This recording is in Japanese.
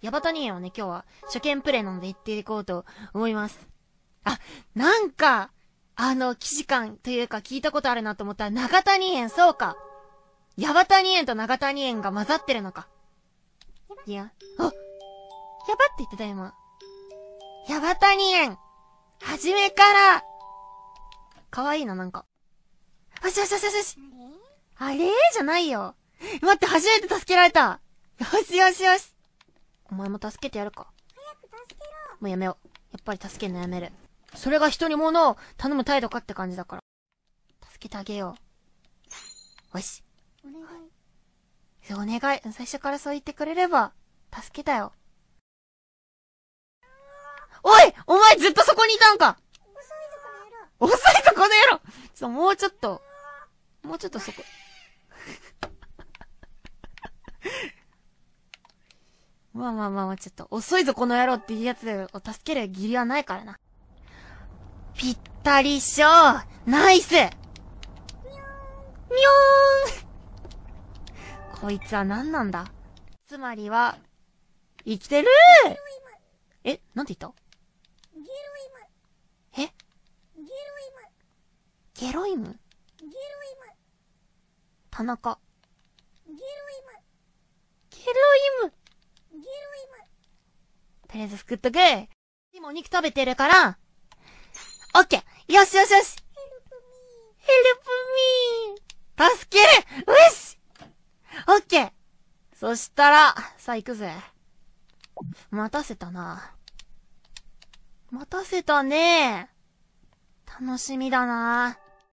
ヤバタニエをね、今日は初見プレイなので行っていこうと思います。あ、なんか、あの、騎士官というか聞いたことあるなと思ったら、長谷園、そうか。ヤバタニ園と長谷園が混ざってるのか。いや、あ、ヤバって言ってた今。ヤバタニ園、はじめから、かわいいな、なんか。よしよしよしよし。あれじゃないよ。待って、初めて助けられた。よしよしよし。お前も助けてやるか。早く助けろ。もうやめよう。やっぱり助けるのやめる。それが人に物を頼む態度かって感じだから。助けてあげよう。よし。お願い。お願い。最初からそう言ってくれれば、助けたよ。おいお前ずっとそこにいたんか遅いぞこの野郎遅いこの野郎ちょっともうちょっと、もうちょっとそこ。まあまあまあ、まあ、ちょっと、遅いぞこの野郎っていうやつを助ける義理はないからな。ぴったりしょナイスみょーんこいつは何なんだつまりは、生きてるえ、なんて言ったえゲロイム田中。ゲロイムりあえず作っとく。今お肉食べてるから。オッケーよしよしよしヘルプミー助けるよしオッケーそしたら、さあ行くぜ。待たせたな。待たせたね楽しみだな。